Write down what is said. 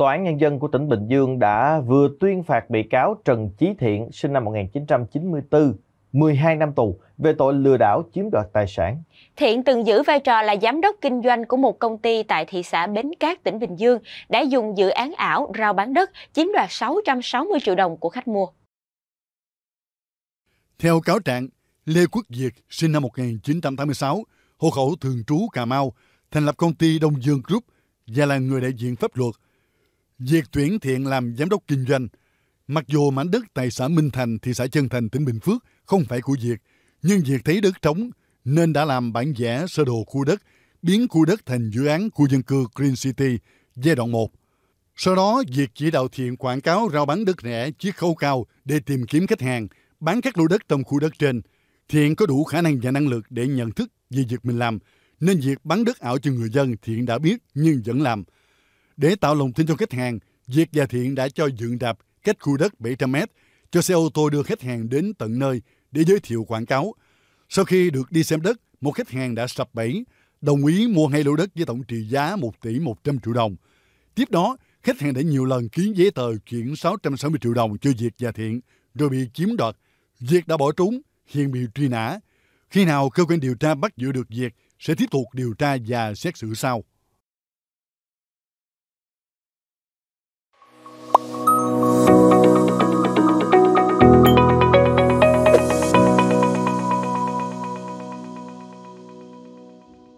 Tòa án Nhân dân của tỉnh Bình Dương đã vừa tuyên phạt bị cáo Trần Chí Thiện sinh năm 1994 12 năm tù về tội lừa đảo chiếm đoạt tài sản. Thiện từng giữ vai trò là giám đốc kinh doanh của một công ty tại thị xã Bến Cát, tỉnh Bình Dương, đã dùng dự án ảo rao bán đất chiếm đoạt 660 triệu đồng của khách mua. Theo cáo trạng, Lê Quốc Việt sinh năm 1986, hộ khẩu thường trú Cà Mau, thành lập công ty Đông Dương Group và là người đại diện pháp luật Việc tuyển Thiện làm giám đốc kinh doanh, mặc dù mảnh đất tại xã Minh Thành, thị xã Chân Thành, tỉnh Bình Phước không phải của Việt, nhưng Việt thấy đất trống nên đã làm bản vẽ sơ đồ khu đất, biến khu đất thành dự án khu dân cư Green City giai đoạn 1. Sau đó, Việt chỉ đạo Thiện quảng cáo rao bán đất rẻ chiết khấu cao để tìm kiếm khách hàng, bán các lô đất trong khu đất trên. Thiện có đủ khả năng và năng lực để nhận thức về việc mình làm, nên việc bán đất ảo cho người dân Thiện đã biết nhưng vẫn làm – để tạo lòng tin cho khách hàng, Việt và Thiện đã cho dựng đạp cách khu đất 700m cho xe ô tô đưa khách hàng đến tận nơi để giới thiệu quảng cáo. Sau khi được đi xem đất, một khách hàng đã sập bẫy, đồng ý mua hai lô đất với tổng trị giá 1 tỷ 100 triệu đồng. Tiếp đó, khách hàng đã nhiều lần ký giấy tờ chuyển 660 triệu đồng cho Việt và Thiện, rồi bị chiếm đoạt. Việt đã bỏ trốn, hiện bị truy nã. Khi nào cơ quan điều tra bắt giữ được Việt sẽ tiếp tục điều tra và xét xử sau.